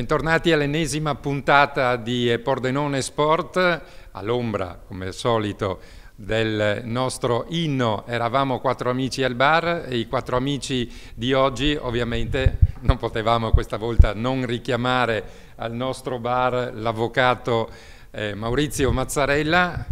Bentornati all'ennesima puntata di Pordenone Sport, all'ombra, come al solito, del nostro inno Eravamo quattro amici al bar e i quattro amici di oggi ovviamente non potevamo questa volta non richiamare al nostro bar l'avvocato eh, Maurizio Mazzarella.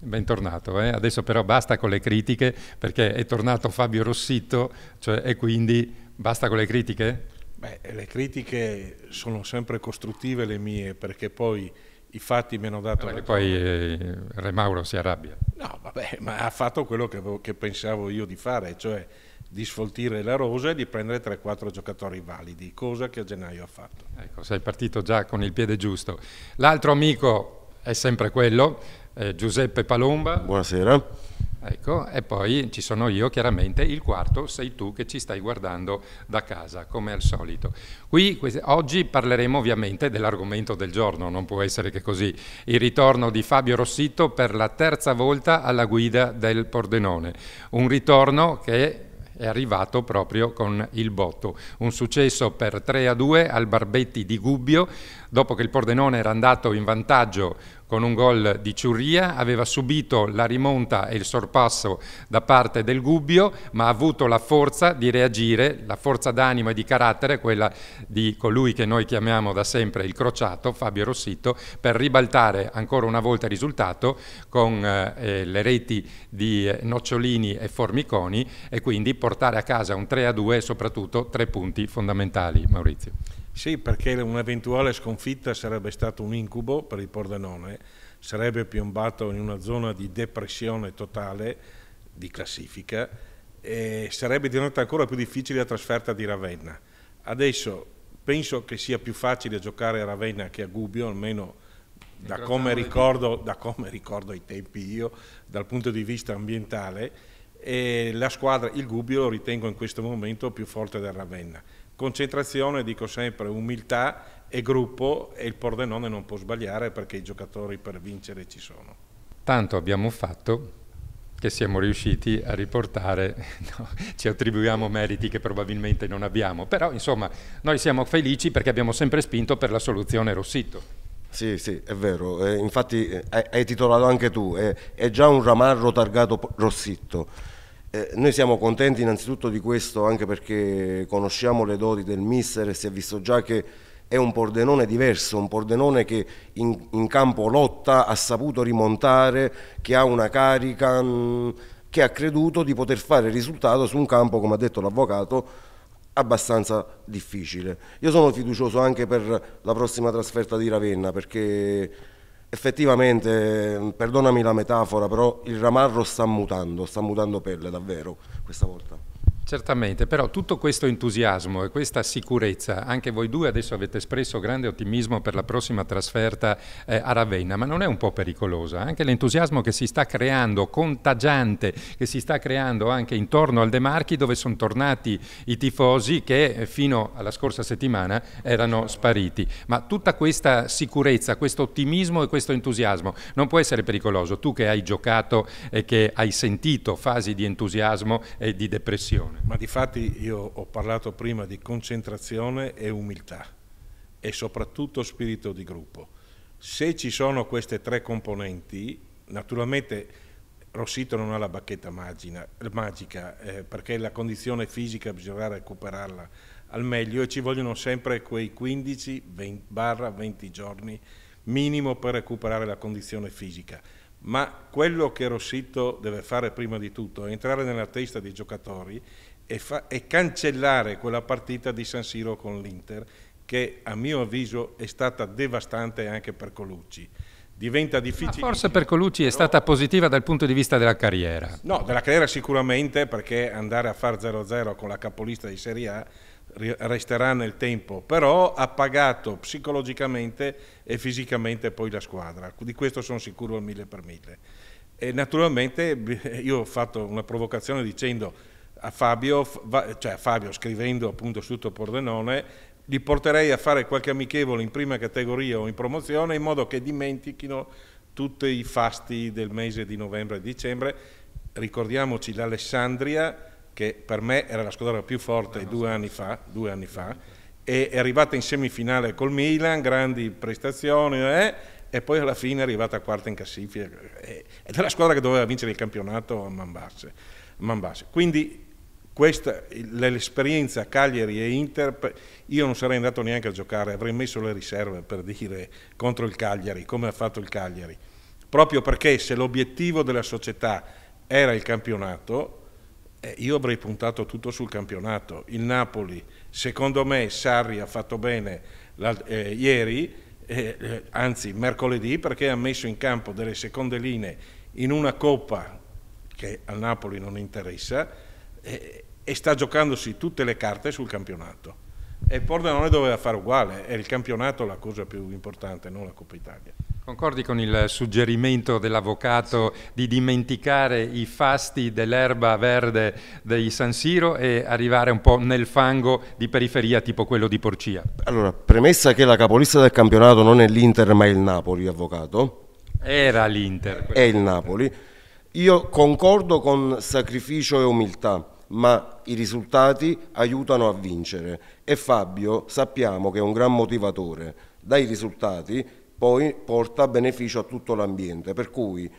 Bentornato, eh? adesso però basta con le critiche perché è tornato Fabio Rossito cioè, e quindi basta con le critiche? Beh, le critiche sono sempre costruttive le mie, perché poi i fatti mi hanno dato... Perché poi eh, Re Mauro si arrabbia. No, vabbè, ma ha fatto quello che, avevo, che pensavo io di fare, cioè di sfoltire la rosa e di prendere 3-4 giocatori validi, cosa che a gennaio ha fatto. Ecco, sei partito già con il piede giusto. L'altro amico è sempre quello, eh, Giuseppe Palomba. Buonasera. Ecco, e poi ci sono io chiaramente, il quarto sei tu che ci stai guardando da casa, come al solito. Qui, oggi parleremo ovviamente dell'argomento del giorno, non può essere che così, il ritorno di Fabio Rossito per la terza volta alla guida del Pordenone, un ritorno che è arrivato proprio con il botto. Un successo per 3 a 2 al Barbetti di Gubbio, dopo che il Pordenone era andato in vantaggio con un gol di Ciuria, aveva subito la rimonta e il sorpasso da parte del Gubbio, ma ha avuto la forza di reagire, la forza d'animo e di carattere, quella di colui che noi chiamiamo da sempre il crociato, Fabio Rossito, per ribaltare ancora una volta il risultato con eh, eh le reti di eh, Nocciolini e Formiconi e quindi portare a casa un 3 a 2 e soprattutto tre punti fondamentali. Maurizio. Sì, perché un'eventuale sconfitta sarebbe stato un incubo per il Pordenone, sarebbe piombato in una zona di depressione totale di classifica e sarebbe diventata ancora più difficile la trasferta di Ravenna. Adesso penso che sia più facile giocare a Ravenna che a Gubbio, almeno da come, ricordo, da come, ricordo, i tempi io, dal punto di vista ambientale, la squadra, il Gubbio, lo ritengo in questo momento più forte del Ravenna. Concentrazione, dico sempre, umiltà e gruppo e il Pordenone non può sbagliare perché i giocatori per vincere ci sono. Tanto abbiamo fatto che siamo riusciti a riportare, no, ci attribuiamo meriti che probabilmente non abbiamo, però insomma noi siamo felici perché abbiamo sempre spinto per la soluzione Rossito. Sì, sì, è vero, eh, infatti eh, hai titolato anche tu, eh, è già un ramarro targato Rossitto. Eh, noi siamo contenti innanzitutto di questo anche perché conosciamo le doti del mister e si è visto già che è un Pordenone diverso, un Pordenone che in, in campo lotta, ha saputo rimontare, che ha una carica, mh, mm, che ha creduto di poter fare risultato su un campo, come ha detto l'avvocato, abbastanza difficile. Io sono fiducioso anche per la prossima trasferta di Ravenna perché effettivamente, mm, perdonami la metafora, però il ramarro sta mutando, sta mutando pelle davvero questa volta. Certamente, però tutto questo entusiasmo e questa sicurezza, anche voi due adesso avete espresso grande ottimismo per la prossima trasferta eh, a Ravenna, ma non è un po' pericolosa? Anche l'entusiasmo che si sta creando, contagiante, che si sta creando anche intorno al De Marchi, dove sono tornati i tifosi che eh, fino alla scorsa settimana erano spariti. Ma tutta questa sicurezza, questo ottimismo e questo entusiasmo non può essere pericoloso, tu che hai giocato e che hai sentito fasi di entusiasmo e di depressione concentrazione. Ma di fatti io ho parlato prima di concentrazione e umiltà e soprattutto spirito di gruppo. Se ci sono queste tre componenti, naturalmente Rossito non ha la bacchetta magina, magica eh, perché la condizione fisica bisognerà recuperarla al meglio e ci vogliono sempre quei 15-20 giorni minimo per recuperare la condizione fisica ma quello che Rossito deve fare prima di tutto è entrare nella testa dei giocatori e, e cancellare quella partita di San Siro con l'Inter che a mio avviso è stata devastante anche per Colucci diventa difficile. Ma forse per Colucci è stata positiva dal punto di vista della carriera. No, della carriera sicuramente, perché andare a far 0-0 con la capolista di Serie A resterà nel tempo, però ha pagato psicologicamente e fisicamente poi la squadra, di questo sono sicuro al mille per mille. E naturalmente io ho fatto una provocazione dicendo a Fabio, cioè a Fabio scrivendo appunto su tutto Pordenone, li porterei a fare qualche amichevole in prima categoria o in promozione in modo che dimentichino tutti i fasti del mese di novembre e dicembre. Ricordiamoci l'Alessandria, che per me era la squadra più forte due anni, fa, due anni fa, e è arrivata in semifinale col Milan, grandi prestazioni, eh, e poi alla fine è arrivata quarta in classifica, eh, ed è la squadra che doveva vincere il campionato a Mambasse. Mambasse. Quindi l'esperienza Cagliari e Inter, io non sarei andato neanche a giocare, avrei messo le riserve per dire contro il Cagliari, come ha fatto il Cagliari, proprio perché se l'obiettivo della società era il campionato, eh, io avrei puntato tutto sul campionato. Il Napoli, secondo me, Sarri ha fatto bene eh, ieri, eh, eh, anzi mercoledì, perché ha messo in campo delle seconde linee in una coppa che al Napoli non interessa eh, e sta giocandosi tutte le carte sul campionato. E il Pordenone doveva fare uguale, è il campionato la cosa più importante, non la Coppa Italia. Concordi con il suggerimento dell'avvocato di dimenticare i fasti dell'erba verde dei San Siro e arrivare un po' nel fango di periferia tipo quello di Porcia? Allora, premessa che la capolista del campionato non è l'Inter ma è il Napoli, avvocato. Era l'Inter. È il Napoli. Io concordo con sacrificio e umiltà, ma i risultati aiutano a vincere e Fabio sappiamo che è un gran motivatore. Dai risultati poi porta beneficio a tutto l'ambiente, per cui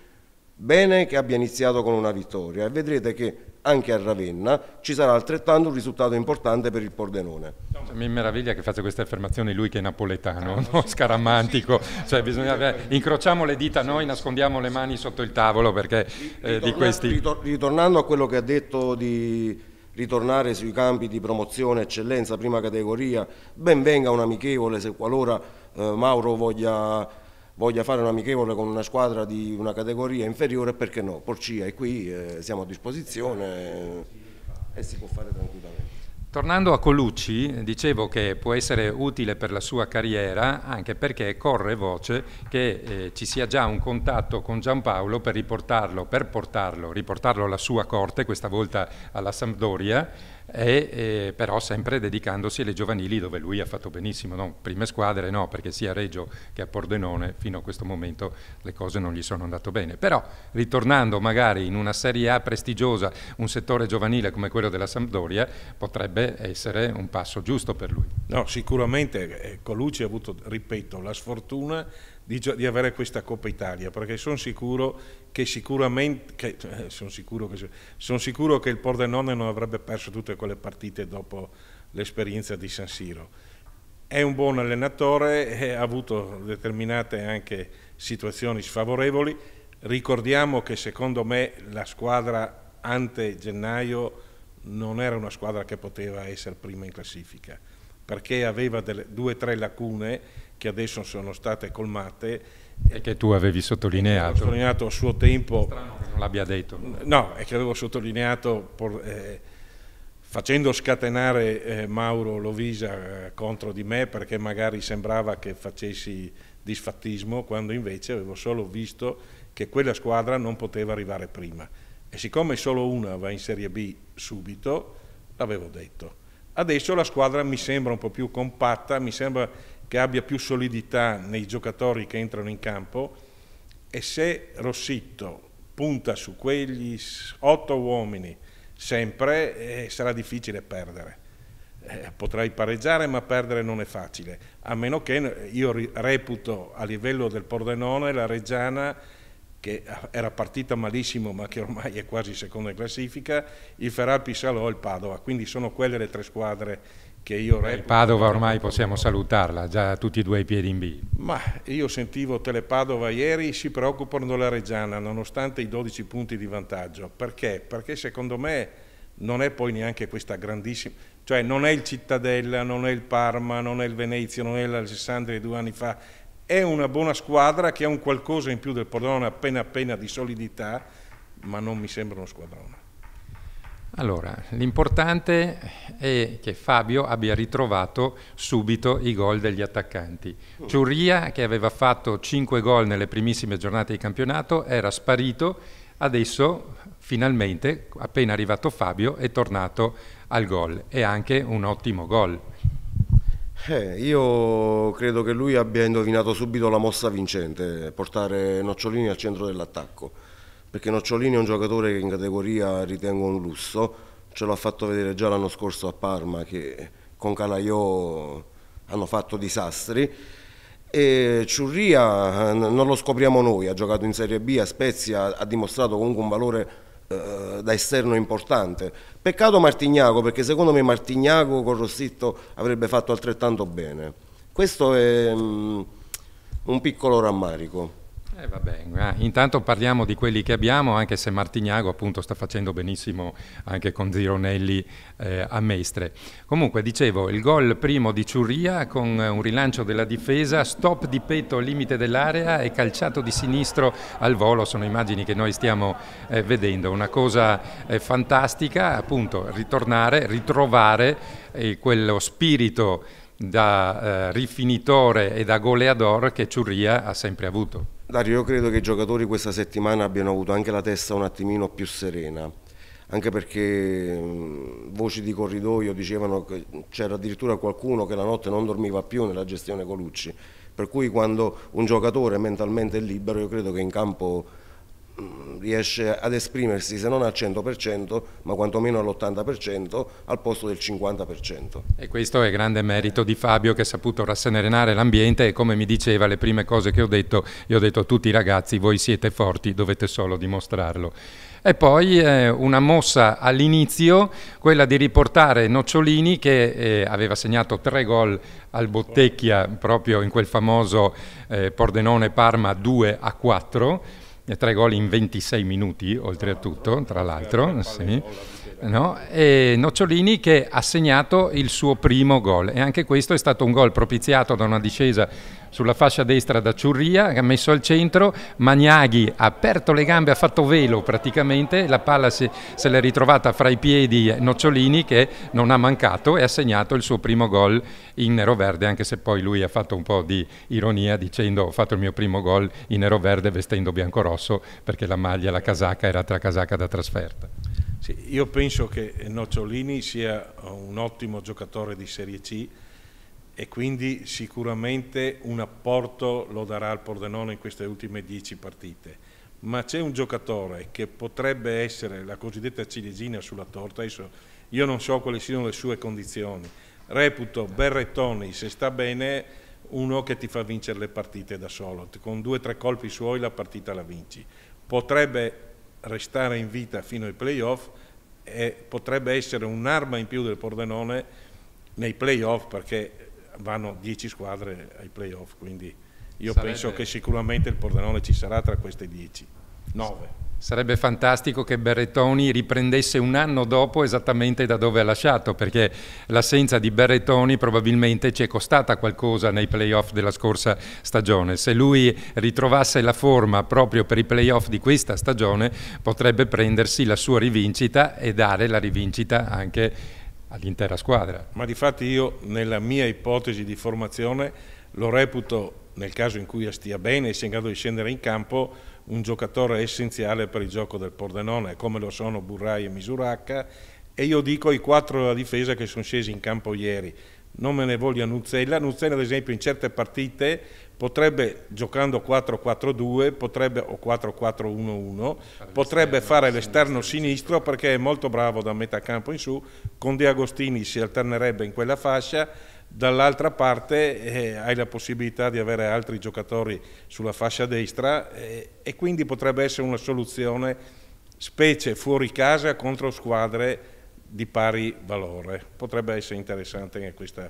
bene che abbia iniziato con una vittoria e vedrete che anche a Ravenna ci sarà altrettanto un risultato importante per il Pordenone. Cioè, mi meraviglia che faccia queste affermazioni lui che è napoletano, ah, no? sì, scaramantico, sì, cioè, bisogna... incrociamo le dita noi, nascondiamo le mani sotto il tavolo perché eh, di questi... Ritornando a quello che ha detto di ritornare sui campi di promozione, eccellenza, prima categoria, ben venga un amichevole se qualora eh, Mauro voglia, voglia, fare un amichevole con una squadra di una categoria inferiore, perché no? Porcia è qui, eh, siamo a disposizione eh, e si può fare tranquillamente. Tornando a Colucci, dicevo che può essere utile per la sua carriera anche perché corre voce che eh, ci sia già un contatto con Giampaolo per riportarlo, per portarlo, riportarlo alla sua corte, questa volta alla Sampdoria, e, eh, però sempre dedicandosi alle giovanili dove lui ha fatto benissimo, no? prime squadre no, perché sia a Reggio che a Pordenone fino a questo momento le cose non gli sono andate bene, però ritornando magari in una Serie A prestigiosa, un settore giovanile come quello della Sampdoria potrebbe essere un passo giusto per lui. No, sicuramente eh, Colucci ha avuto, ripeto, la sfortuna di, di, avere questa Coppa Italia, perché sono sicuro che sicuramente, che, eh, sono sicuro che, sicuro che il Pordenone non avrebbe perso tutte quelle partite dopo l'esperienza di San Siro. È un buon allenatore, eh, ha avuto determinate anche situazioni sfavorevoli, ricordiamo che secondo me la squadra ante gennaio non era una squadra che poteva essere prima in classifica, perché aveva delle, due o tre lacune che adesso sono state colmate. E che tu avevi sottolineato. sottolineato a suo tempo. Strano che non l'abbia detto. No, è che avevo sottolineato eh, facendo scatenare eh, Mauro Lovisa eh, contro di me perché magari sembrava che facessi disfattismo quando invece avevo solo visto che quella squadra non poteva arrivare prima. E siccome solo una va in Serie B subito, l'avevo detto. Adesso la squadra mi sembra un po' più compatta, mi sembra che abbia più solidità nei giocatori che entrano in campo e se Rossitto punta su quegli otto uomini sempre eh, sarà difficile perdere. Eh, potrai pareggiare ma perdere non è facile, a meno che io reputo a livello del Pordenone la Reggiana che era partita malissimo ma che ormai è quasi seconda in classifica, il Ferrari Pisalò e il Padova, quindi sono quelle le tre squadre che io reputo... Padova ormai possiamo salutarla, già tutti e due i piedi in B. Ma io sentivo Telepadova ieri, si preoccupano della Reggiana nonostante i 12 punti di vantaggio. Perché? Perché secondo me non è poi neanche questa grandissima... Cioè non è il Cittadella, non è il Parma, non è il Venezia, non è l'Alessandria di due anni fa. È una buona squadra che ha un qualcosa in più del Pordenone appena appena di solidità, ma non mi sembra uno squadrone. Allora, l'importante è che Fabio abbia ritrovato subito i gol degli attaccanti. Mm. Ciuria, che aveva fatto 5 gol nelle primissime giornate di campionato, era sparito, adesso finalmente, appena arrivato Fabio, è tornato al gol e anche un ottimo gol. Eh, io credo che lui abbia indovinato subito la mossa vincente, portare Nocciolini al centro dell'attacco perché Nocciolini è un giocatore che in categoria ritengo un lusso, ce l'ha fatto vedere già l'anno scorso a Parma che con Calaiò hanno fatto disastri. E Ciurria eh, non lo scopriamo noi, ha giocato in Serie B a Spezia, ha dimostrato comunque un valore eh, da esterno importante. Peccato Martignago perché secondo me Martignago con Rossitto avrebbe fatto altrettanto bene. Questo è um, un piccolo rammarico. Eh, eh, intanto parliamo di quelli che abbiamo, anche se Martignago appunto sta facendo benissimo anche con Zironelli eh, a Mestre. Comunque dicevo, il gol primo di Ciuria con eh, un rilancio della difesa, stop di petto al limite dell'area e calciato di sinistro al volo, sono immagini che noi stiamo eh, vedendo, una cosa eh, fantastica appunto ritornare, ritrovare quello spirito da rifinitore e da goleador che Ciuria ha sempre avuto. Dario, io credo che i giocatori questa settimana abbiano avuto anche la testa un attimino più serena, anche perché voci di corridoio dicevano che c'era addirittura qualcuno che la notte non dormiva più nella gestione Colucci, per cui quando un giocatore mentalmente è libero io credo che in campo riesce ad esprimersi se non al 100% ma quantomeno all'80% al posto del 50%. E questo è grande merito di Fabio che ha saputo rasserenare l'ambiente e come mi diceva le prime cose che ho detto, io ho detto a tutti i ragazzi voi siete forti, dovete solo dimostrarlo. E poi eh, una mossa all'inizio, quella di riportare Nocciolini che eh, aveva segnato tre gol al Bottecchia proprio in quel famoso eh, Pordenone-Parma 2 4, e tre gol in 26 minuti oltretutto, tra l'altro. Sì no? e Nocciolini che ha segnato il suo primo gol e anche questo è stato un gol propiziato da una discesa sulla fascia destra da Ciurria che ha messo al centro, Magnaghi ha aperto le gambe, ha fatto velo praticamente, la palla se, se l'è ritrovata fra i piedi Nocciolini che non ha mancato e ha segnato il suo primo gol in nero verde, anche se poi lui ha fatto un po' di ironia dicendo ho fatto il mio primo gol in nero verde vestendo biancorosso perché la maglia, la casacca era tra casacca da trasferta. Sì, io penso che Nocciolini sia un ottimo giocatore di Serie C e quindi sicuramente un apporto lo darà al Pordenone in queste ultime dieci partite. Ma c'è un giocatore che potrebbe essere la cosiddetta ciliegina sulla torta, io non so quali siano le sue condizioni, reputo Berrettoni, se sta bene, uno che ti fa vincere le partite da solo, con due o tre colpi suoi la partita la vinci. Potrebbe restare in vita fino ai playoff eh, potrebbe essere un'arma in più del Pordenone nei playoff perché vanno 10 squadre ai playoff, quindi io Sarebbe... penso che sicuramente il Pordenone ci sarà tra queste 10. 9. Sarebbe fantastico che Berrettoni riprendesse un anno dopo esattamente da dove ha lasciato, perché l'assenza di Berrettoni probabilmente ci è costata qualcosa nei playoff della scorsa stagione. Se lui ritrovasse la forma proprio per i playoff di questa stagione, potrebbe prendersi la sua rivincita e dare la rivincita anche all'intera squadra. Ma di fatti io nella mia ipotesi di formazione lo reputo, nel caso in cui stia bene e sia in grado di scendere in campo, un giocatore essenziale per il gioco del Pordenone, come lo sono Burrai e Misuracca, e io dico i quattro della difesa che sono scesi in campo ieri. Non me ne voglio a Nuzzella, Nuzzella ad esempio in certe partite potrebbe, giocando 4-4-2 potrebbe, o 4-4-1-1, potrebbe fare l'esterno sinistro perché è molto bravo da metà campo in su, con De Agostini si alternerebbe in quella fascia, dall'altra parte eh, hai la possibilità di avere altri giocatori sulla fascia destra eh, e quindi potrebbe essere una soluzione specie fuori casa contro squadre di pari valore. Potrebbe essere interessante anche questa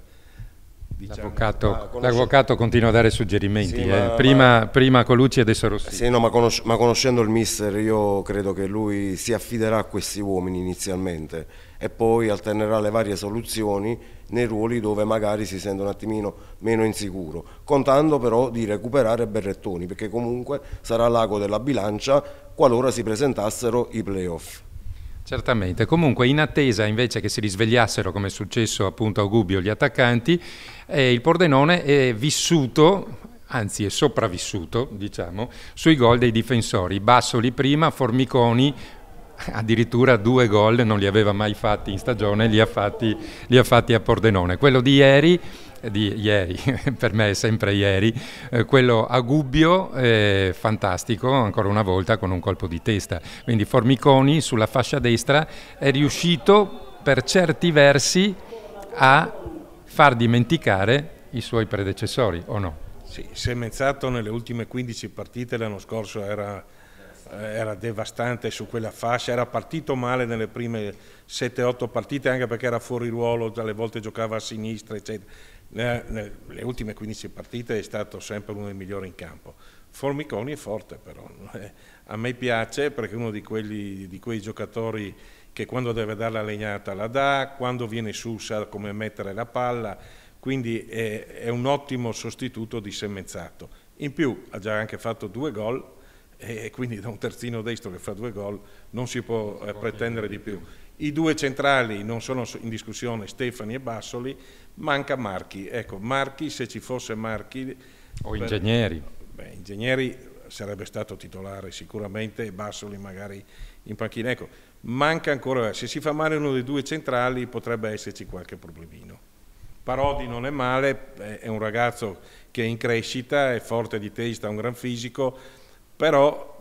diciamo. L'avvocato, conosce... continua a dare suggerimenti, sì, eh. prima, ma... prima, Colucci e adesso Rossi. Sì, no, ma, conosc ma conoscendo il mister io credo che lui si affiderà a questi uomini inizialmente e poi alternerà le varie soluzioni nei ruoli dove magari si sente un attimino meno insicuro, contando però di recuperare Berrettoni perché comunque sarà l'ago della bilancia qualora si presentassero i playoff. Certamente, comunque in attesa invece che si risvegliassero come è successo appunto a Gubbio gli attaccanti, eh, il Pordenone è vissuto anzi è sopravvissuto, diciamo, sui gol dei difensori. Bassoli prima, Formiconi, addirittura due gol non li aveva mai fatti in stagione, li ha fatti, li ha fatti a Pordenone. Quello di ieri di ieri, per me è sempre ieri, eh, quello a Gubbio, eh, fantastico, ancora una volta con un colpo di testa. Quindi Formiconi sulla fascia destra è riuscito per certi versi a far dimenticare i suoi predecessori, o no? Sì, Semezzato nelle ultime 15 partite l'anno scorso era eh, era devastante su quella fascia, era partito male nelle prime 7-8 partite anche perché era fuori ruolo, dalle volte giocava a sinistra, eccetera. Nelle ultime 15 partite è stato sempre uno dei migliori in campo. Formiconi è forte però, eh, a me piace perché è uno di, quelli, di quei giocatori che quando deve dare la legnata la dà, quando viene su sa come mettere la palla, quindi è, è un ottimo sostituto di Semenzato. In più ha già anche fatto due gol e quindi da un terzino destro che fa due gol non si può eh, pretendere di più. I due centrali non sono in discussione, Stefani e Bassoli, manca Marchi. Ecco, Marchi, se ci fosse Marchi... O per, Ingegneri. Beh, Ingegneri sarebbe stato titolare sicuramente, e Bassoli magari in panchina. Ecco, manca ancora, se si fa male uno dei due centrali potrebbe esserci qualche problemino. Parodi non è male, è un ragazzo che è in crescita, è forte di testa, ha un gran fisico, però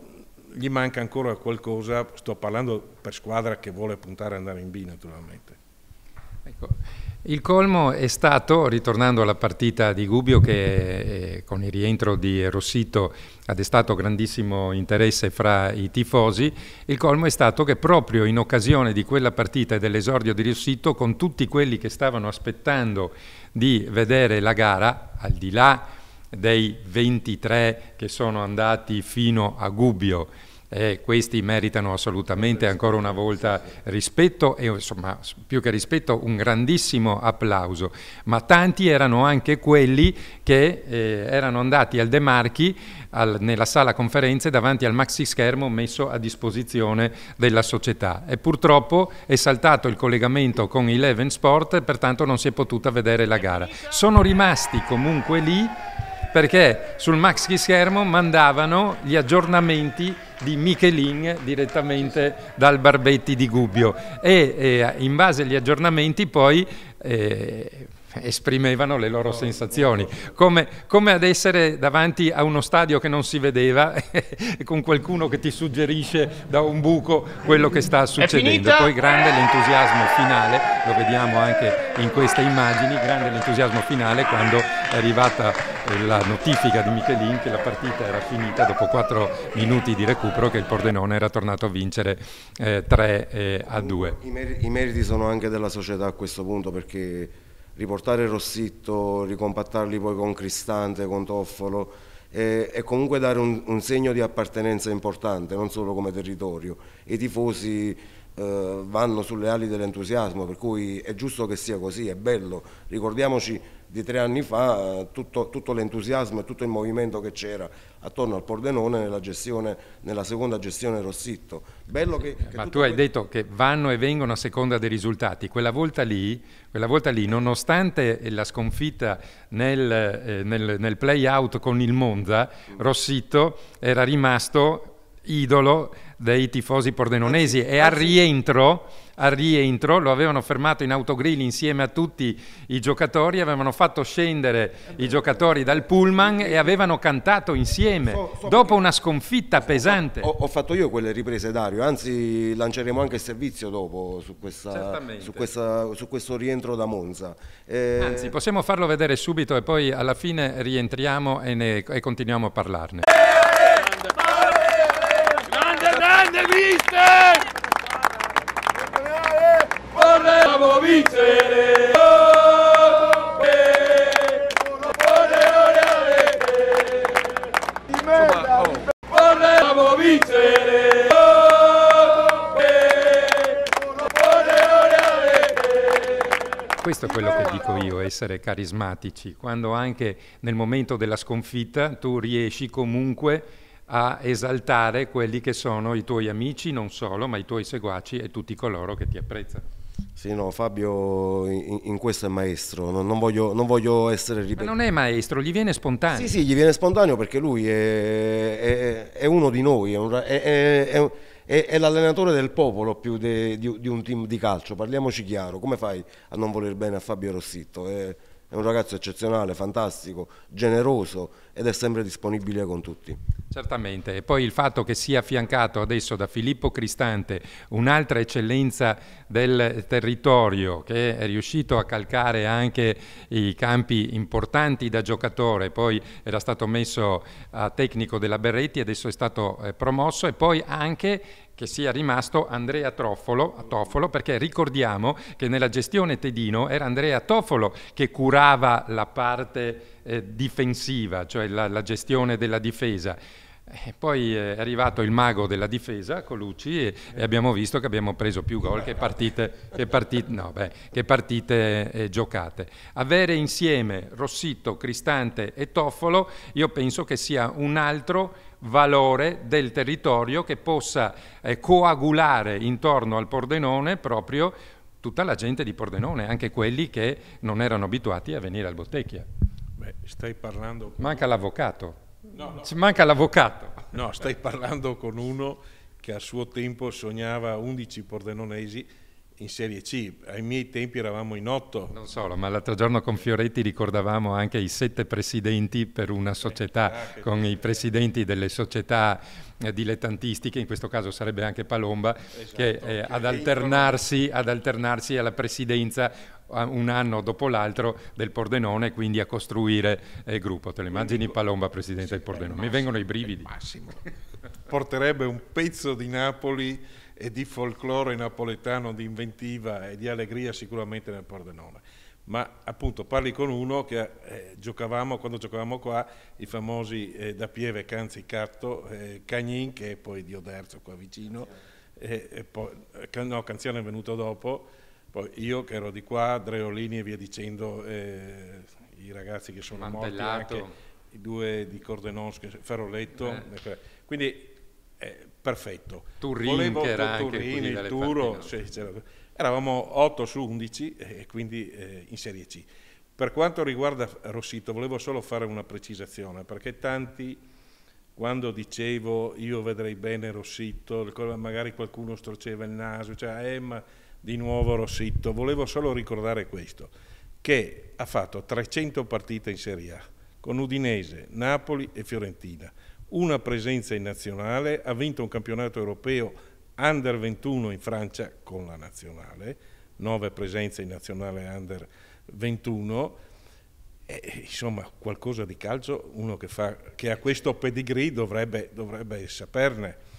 gli manca ancora qualcosa, sto parlando per squadra che vuole puntare ad andare in B naturalmente. Ecco, il colmo è stato, ritornando alla partita di Gubbio che eh, con il rientro di Rossito ha destato grandissimo interesse fra i tifosi, il colmo è stato che proprio in occasione di quella partita e dell'esordio di Rossito con tutti quelli che stavano aspettando di vedere la gara, al di là dei 23 che sono andati fino a Gubbio. Eh, questi meritano assolutamente ancora una volta rispetto e insomma più che rispetto un grandissimo applauso, ma tanti erano anche quelli che eh, erano andati al De Marchi al, nella sala conferenze davanti al maxi schermo messo a disposizione della società e purtroppo è saltato il collegamento con Eleven Sport e pertanto non si è potuta vedere la gara. Sono rimasti comunque lì perché sul maxi schermo mandavano gli aggiornamenti di Michelin direttamente dal Barbetti di Gubbio e, e in base agli aggiornamenti poi eh, esprimevano le loro sensazioni, come, come, ad essere davanti a uno stadio che non si vedeva e con qualcuno che ti suggerisce da un buco quello che sta succedendo. Poi grande l'entusiasmo finale, lo vediamo anche in queste immagini, grande l'entusiasmo finale quando è arrivata la notifica di Michelin che la partita era finita dopo 4 minuti di recupero che il Pordenone era tornato a vincere eh, 3 eh, a 2. I, mer I, meriti sono anche della società a questo punto perché riportare Rossitto, ricompattarli poi con Cristante, con Toffolo eh, e comunque dare un, un segno di appartenenza importante, non solo come territorio. I tifosi eh, vanno sulle ali dell'entusiasmo, per cui è giusto che sia così, è bello. Ricordiamoci di tre anni fa tutto, tutto l'entusiasmo e tutto il movimento che c'era attorno al Pordenone nella, gestione, nella seconda gestione Rossitto. Che, che Ma tu hai detto che vanno e vengono a seconda dei risultati. Quella volta lì, quella volta lì nonostante la sconfitta nel, eh, nel, nel play-out con il Monza, Rossitto era rimasto idolo dei tifosi pordenonesi eh e eh al rientro, al rientro, lo avevano fermato in autogrill insieme a tutti i giocatori, avevano fatto scendere i giocatori dal pullman e avevano cantato insieme so, so dopo una sconfitta pesante. Ho, ho, fatto io quelle riprese Dario, anzi lanceremo anche il servizio dopo su, questa, su, questa, su questo rientro da Monza. E... Eh, anzi possiamo farlo vedere subito e poi alla fine rientriamo e, ne, e continuiamo a parlarne. viste! Vorremmo vincere! Vorremmo vincere! Questo è quello che dico io, essere carismatici, quando anche nel momento della sconfitta tu riesci comunque a esaltare quelli che sono i tuoi amici, non solo, ma i tuoi seguaci e tutti coloro che ti apprezzano. Sì, no, Fabio in, in, questo è maestro, non, non, voglio, non voglio, essere ripetuto. Ma non è maestro, gli viene spontaneo. Sì, sì, gli viene spontaneo perché lui è, è, è uno di noi, è, un, è, l'allenatore del popolo più de, di, di, un team di calcio, parliamoci chiaro, come fai a non voler bene a Fabio Rossitto? Eh, è un ragazzo eccezionale, fantastico, generoso ed è sempre disponibile con tutti. Certamente, e poi il fatto che sia affiancato adesso da Filippo Cristante, un'altra eccellenza del territorio che è riuscito a calcare anche i campi importanti da giocatore, poi era stato messo a tecnico della Berretti, adesso è stato eh, promosso e poi anche che sia rimasto Andrea Troffolo, Toffolo, perché ricordiamo che nella gestione Tedino era Andrea Toffolo che curava la parte eh, difensiva, cioè la, la gestione della difesa. E eh, poi eh, è arrivato il mago della difesa, Colucci, e, abbiamo visto che abbiamo preso più gol che partite, che partite, no, beh, che partite eh, giocate. Avere insieme Rossito, Cristante e Toffolo, io penso che sia un altro valore del territorio che possa eh, coagulare intorno al Pordenone proprio tutta la gente di Pordenone, anche quelli che non erano abituati a venire al Bottecchia. Beh, stai parlando... Manca l'avvocato. No, no. Ci manca l'avvocato. No, stai parlando con uno che a suo tempo sognava 11 pordenonesi in Serie C. Ai miei tempi eravamo in otto. Non solo, ma l'altro giorno con Fioretti ricordavamo anche i sette presidenti per una società, eh, con i presidenti delle società eh, dilettantistiche, in questo caso sarebbe anche Palomba, esatto, che, eh, ad, alternarsi, ad alternarsi alla presidenza un anno dopo l'altro del Pordenone, quindi a costruire eh, gruppo. Te le immagini Palomba, presidente sì, del Pordenone? Mi vengono i brividi. Massimo. Porterebbe un pezzo di Napoli e di folklore napoletano, di inventiva e di allegria sicuramente nel Pordenone. Ma appunto parli con uno che eh, giocavamo, quando giocavamo qua, i famosi eh, da Pieve, Canzi, Catto, eh, Cagnin, che è poi Dio Derzo qua vicino, e poi, eh, no, Canziano è venuto dopo, poi io che ero di qua, Dreolini e via dicendo, eh, i ragazzi che sono Mantellato. morti, anche i due di Cordenons, Ferroletto, eh. quindi eh, perfetto. Turin, Volevo che era Turin, il Turo, sì, eravamo 8 su 11 e quindi eh, in Serie C. Per quanto riguarda Rossito, volevo solo fare una precisazione, perché tanti, quando dicevo io vedrei bene Rossito, magari qualcuno storceva il naso, cioè eh, di nuovo Rossito, volevo solo ricordare questo, che ha fatto 300 partite in Serie A, con Udinese, Napoli e Fiorentina una presenza in nazionale, ha vinto un campionato europeo under 21 in Francia con la nazionale, nove presenze in nazionale under 21, e, insomma qualcosa di calcio uno che, fa, che ha questo pedigree dovrebbe, dovrebbe saperne.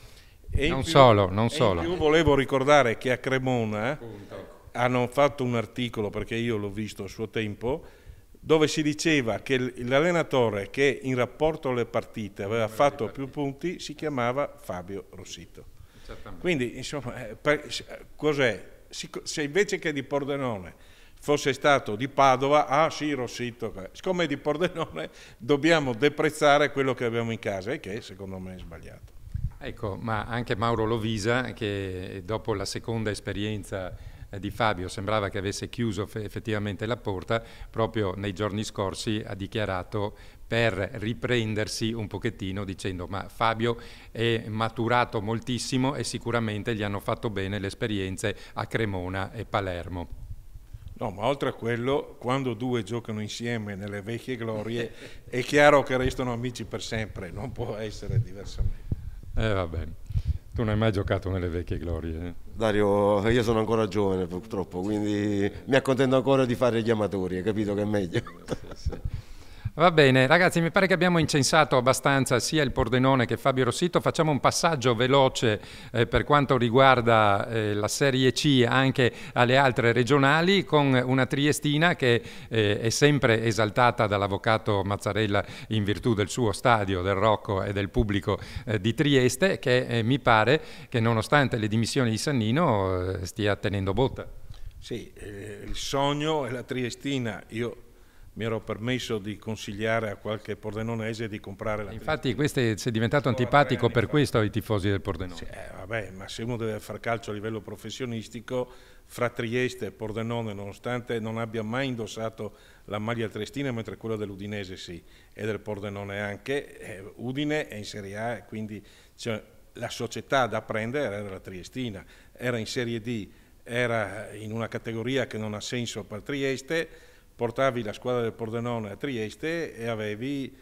E non più, solo, non solo. In volevo ricordare che a Cremona Punto. hanno fatto un articolo, perché io l'ho visto a suo tempo, dove si diceva che l'allenatore che in rapporto alle partite aveva fatto più punti si chiamava Fabio Rossito. Quindi, insomma, eh, eh, cos'è? Se invece che di Pordenone fosse stato di Padova, ah sì, Rossito, eh, siccome è di Pordenone dobbiamo deprezzare quello che abbiamo in casa e che secondo me è sbagliato. Ecco, ma anche Mauro Lovisa, che dopo la seconda esperienza eh, di Fabio sembrava che avesse chiuso effettivamente la porta, proprio nei giorni scorsi ha dichiarato per riprendersi un pochettino dicendo ma Fabio è maturato moltissimo e sicuramente gli hanno fatto bene le esperienze a Cremona e Palermo. No, ma oltre a quello, quando due giocano insieme nelle vecchie glorie, è chiaro che restano amici per sempre, non può essere diversamente. Eh, va bene. Tu non hai mai giocato nelle vecchie glorie? Eh? Dario, io sono ancora giovane purtroppo, quindi mi accontento ancora di fare gli amatori, hai capito che è meglio? Sì, sì. Va bene, ragazzi, mi pare che abbiamo incensato abbastanza sia il Pordenone che Fabio Rossito. Facciamo un passaggio veloce eh, per quanto riguarda eh, la Serie C anche alle altre regionali con una Triestina che eh, è sempre esaltata dall'avvocato Mazzarella in virtù del suo stadio, del Rocco e del pubblico eh, di Trieste che eh, mi pare che nonostante le dimissioni di Sannino eh, stia tenendo botta. Sì, il sogno è la Triestina. Io mi ero permesso di consigliare a qualche pordenonese di comprare la Infatti questo è, diventato antipatico per questo ai tifosi del Pordenone. Sì, eh, vabbè, ma se uno deve far calcio a livello professionistico, fra Trieste e Pordenone, nonostante non abbia mai indossato la maglia triestina, mentre quella dell'Udinese sì, e del Pordenone anche, eh, Udine è in Serie A quindi cioè, la società da prendere era la Triestina, era in Serie D, era in una categoria che non ha senso per Trieste, portavi la squadra del Pordenone a Trieste e avevi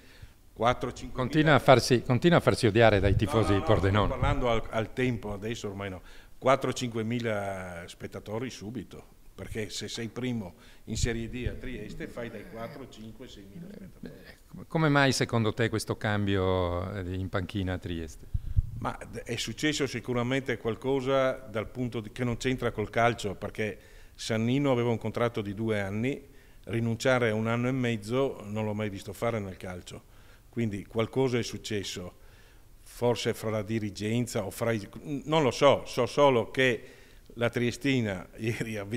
4-5 continua, continua, a farsi odiare dai tifosi no, no, di Pordenone. No, parlando al, al, tempo, adesso ormai no, 4-5 mila spettatori subito. Perché se sei primo in Serie D a Trieste fai dai 4, 5, 6 mila eh, spettatori. Ecco, come mai secondo te questo cambio eh, in panchina a Trieste? Ma è successo sicuramente qualcosa dal punto di, che non c'entra col calcio, perché Sannino aveva un contratto di due anni, rinunciare a un anno e mezzo non l'ho mai visto fare nel calcio, quindi qualcosa è successo, forse fra la dirigenza o fra i... non lo so, so solo che la Triestina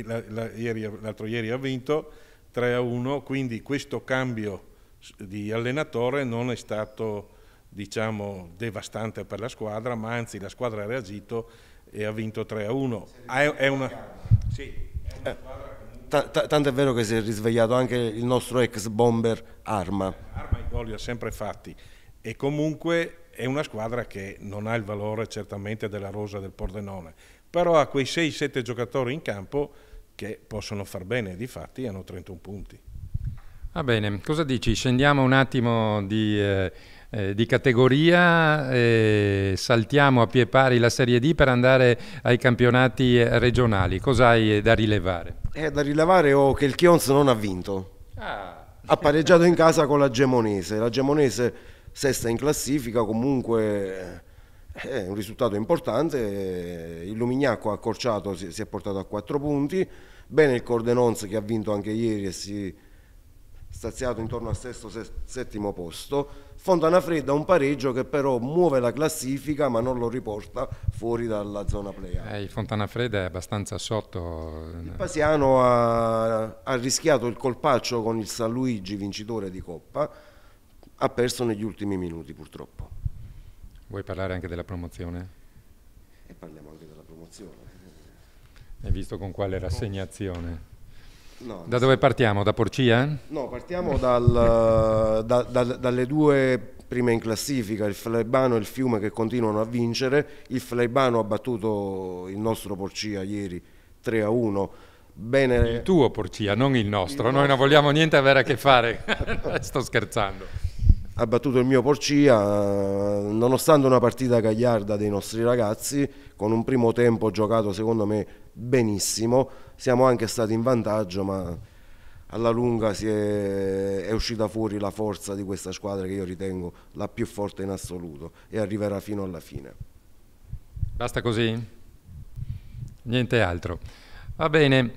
l'altro ieri ha vinto 3 a 1, quindi questo cambio di allenatore non è stato diciamo, devastante per la squadra, ma anzi la squadra ha reagito e ha vinto 3 a 1. Ah, è, è una, sì, è una eh. squadra T- tanto è vero che si è risvegliato anche il nostro ex bomber Arma. Arma i gol li ha sempre fatti e comunque è una squadra che non ha il valore certamente della rosa del Pordenone, però ha quei 6-7 giocatori in campo che possono far bene, di fatti hanno 31 punti. Va bene, cosa dici? Scendiamo un attimo di... Eh eh, di categoria, eh, saltiamo a pie pari la Serie D per andare ai campionati eh, regionali. Cos'hai eh, da rilevare? È eh, da rilevare oh, che il Chions non ha vinto. Ah. Ha pareggiato in casa con la Gemonese. La Gemonese sesta in classifica, comunque è un risultato importante. Il Lumignacco accorciato si, si è portato a quattro punti. Bene il Cordenons che ha vinto anche ieri e si staziato intorno al sesto, settimo posto, Fontana Fredda un pareggio che però muove la classifica ma non lo riporta fuori dalla zona play Eh, Fontana Fredda è abbastanza sotto. Eh, il Pasiano ha, ha rischiato il colpaccio con il San Luigi vincitore di Coppa, ha perso negli ultimi minuti purtroppo. Vuoi parlare anche della promozione? E parliamo anche della promozione. Hai visto con quale rassegnazione? No, da dove partiamo? Da Porcia? No, partiamo dal, eh, da, da, dalle due prime in classifica, il Flaibano e il Fiume che continuano a vincere. Il Flaibano ha battuto il nostro Porcia ieri 3 a 1. Bene. Il tuo Porcia, non il nostro. Il Noi nostro. non vogliamo niente avere a che fare. Sto scherzando. Ha battuto il mio Porcia, eh, nonostante una partita gagliarda dei nostri ragazzi, con un primo tempo giocato secondo me benissimo siamo anche stati in vantaggio, ma alla lunga è, è, uscita fuori la forza di questa squadra che io ritengo la più forte in assoluto e arriverà fino alla fine. Basta così? Niente altro. Va bene.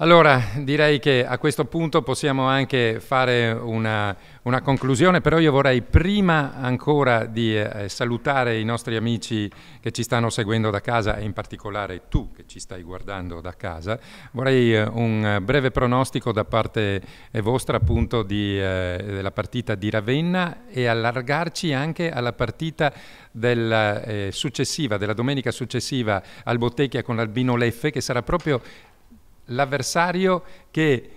Allora, direi che a questo punto possiamo anche fare una, una conclusione, però io vorrei prima ancora di eh, salutare i nostri amici che ci stanno seguendo da casa e in particolare tu che ci stai guardando da casa, vorrei eh, un breve pronostico da parte eh, vostra appunto di, eh, della partita di Ravenna e allargarci anche alla partita della, eh, successiva, della domenica successiva al Bottecchia con l'Albino Leffe che sarà proprio l'avversario che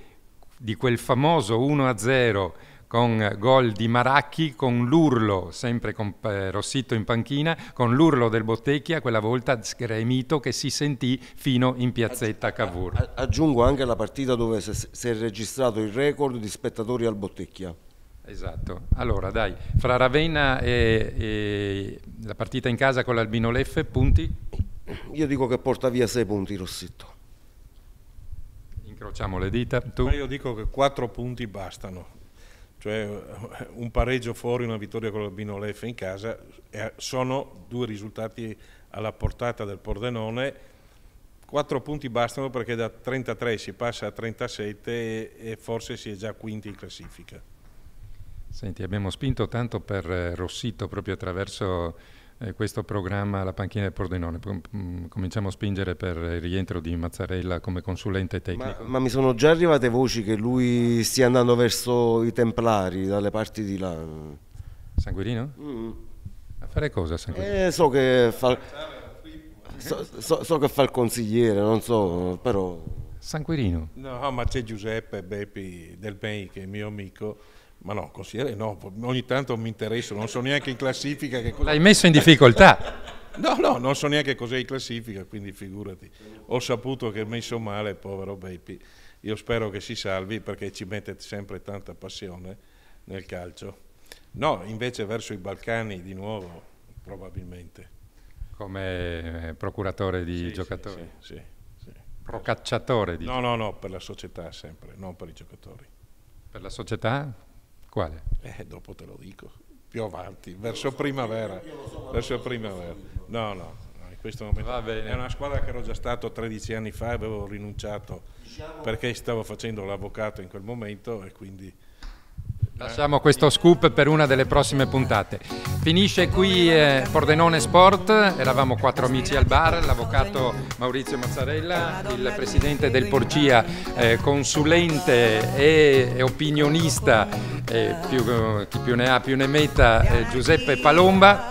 di quel famoso 1-0 con gol di Maracchi, con l'urlo, sempre con eh, Rossito in panchina, con l'urlo del Bottecchia, quella volta sgremito che si sentì fino in piazzetta Cavour. A, a, aggiungo anche la partita dove si è registrato il record di spettatori al Bottecchia. Esatto, allora dai, fra Ravenna e, e la partita in casa con l'Albino Leffe, punti? Io dico che porta via 6 punti Rossitto. Incrociamo le dita. Tu? Ma io dico che quattro punti bastano. Cioè un pareggio fuori, una vittoria con la Leff in casa, sono due risultati alla portata del Pordenone. Quattro punti bastano perché da 33 si passa a 37 e, e forse si è già quinti in classifica. Senti, abbiamo spinto tanto per eh, Rossito proprio attraverso eh, questo programma alla panchina del Pordenone. Mm, mm, cominciamo a spingere per il rientro di Mazzarella come consulente tecnico. Ma, ma mi sono già arrivate voci che lui stia andando verso i Templari, dalle parti di là. Sanguirino? Mm. Mm-hmm. A fare cosa Sanguirino? Eh, so, che fa, so, so, so che fa il consigliere, non so, però... Sanguirino? No, ma c'è Giuseppe Beppi Del Mei, che è mio amico, ma no, consigliere no, ogni tanto mi interessa, non so neanche in classifica che cosa... L'hai messo in difficoltà. No, no, non so neanche cos'è in classifica, quindi figurati. Ho saputo che è messo male, povero Beppi. Io spero che si salvi perché ci mette sempre tanta passione nel calcio. No, invece verso i Balcani di nuovo, probabilmente. Come eh, procuratore di sì, giocatori? Sì, sì. sì, sì. Procacciatore di No, no, no, per la società sempre, non per i giocatori. Per la società? Quale? Eh, dopo te lo dico, più avanti, verso primavera. Verso primavera. No, no, in questo momento è una squadra che ero già stato 13 anni fa e avevo rinunciato diciamo perché stavo facendo l'avvocato in quel momento e quindi Lasciamo questo scoop per una delle prossime puntate. Finisce qui eh, Pordenone Sport, eravamo quattro amici al bar, l'avvocato Maurizio Mazzarella, il presidente del Porcia, eh, consulente e opinionista, eh, più, chi più ne ha più ne metta, eh, Giuseppe Palomba,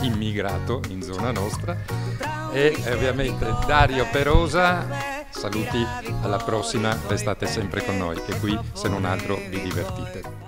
immigrato in zona nostra, e ovviamente Dario Perosa Saluti, alla prossima, restate sempre con noi che qui se non altro vi divertite.